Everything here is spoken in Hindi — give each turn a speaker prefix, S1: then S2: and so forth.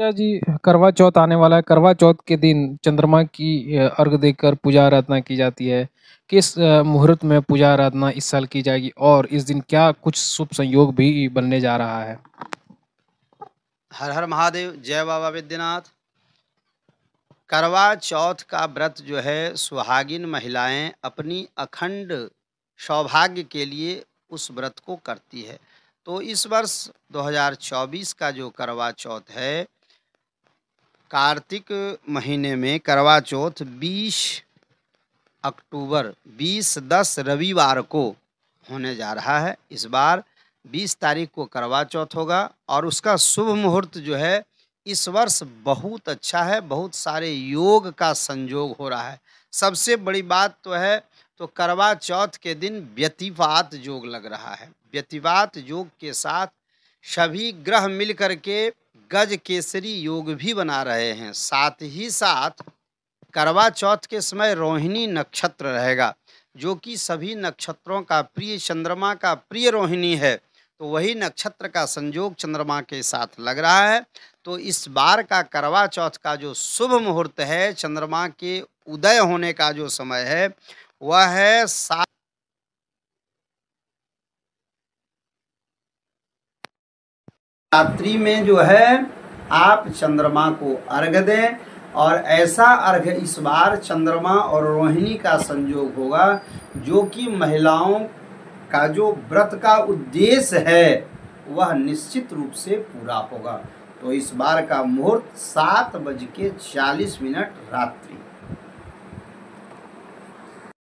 S1: जी करवा चौथ आने वाला है करवा चौथ के दिन चंद्रमा की अर्घ देकर पूजा आराधना की जाती है किस मुहूर्त में पूजा आराधना इस साल की जाएगी और इस दिन क्या कुछ शुभ संयोग भी बनने जा रहा है
S2: हर हर महादेव जय बाबा विद्यनाथ करवा चौथ का व्रत जो है सुहागिन महिलाएं अपनी अखंड सौभाग्य के लिए उस व्रत को करती है तो इस वर्ष 2024 का जो करवा चौथ है कार्तिक महीने में करवा चौथ 20 अक्टूबर 20 दस रविवार को होने जा रहा है इस बार 20 तारीख को करवा चौथ होगा और उसका शुभ मुहूर्त जो है इस वर्ष बहुत अच्छा है बहुत सारे योग का संयोग हो रहा है सबसे बड़ी बात तो है तो करवा चौथ के दिन व्यतिवात योग लग रहा है व्यतिवात योग के साथ सभी ग्रह मिलकर के गज केसरी योग भी बना रहे हैं साथ ही साथ करवा चौथ के समय रोहिणी नक्षत्र रहेगा जो कि सभी नक्षत्रों का प्रिय चंद्रमा का प्रिय रोहिणी है तो वही नक्षत्र का संयोग चंद्रमा के साथ लग रहा है तो इस बार का करवा चौथ का जो शुभ मुहूर्त है चंद्रमा के उदय होने का जो समय है वह है सात रात्रि में जो है आप चंद्रमा को अर्घ दें और ऐसा अर्घ इस बार चंद्रमा और रोहिणी का संयोग होगा जो कि महिलाओं का जो व्रत का उद्देश्य है वह निश्चित रूप से पूरा होगा तो इस बार का मुहूर्त सात बज के चालीस मिनट रात्रि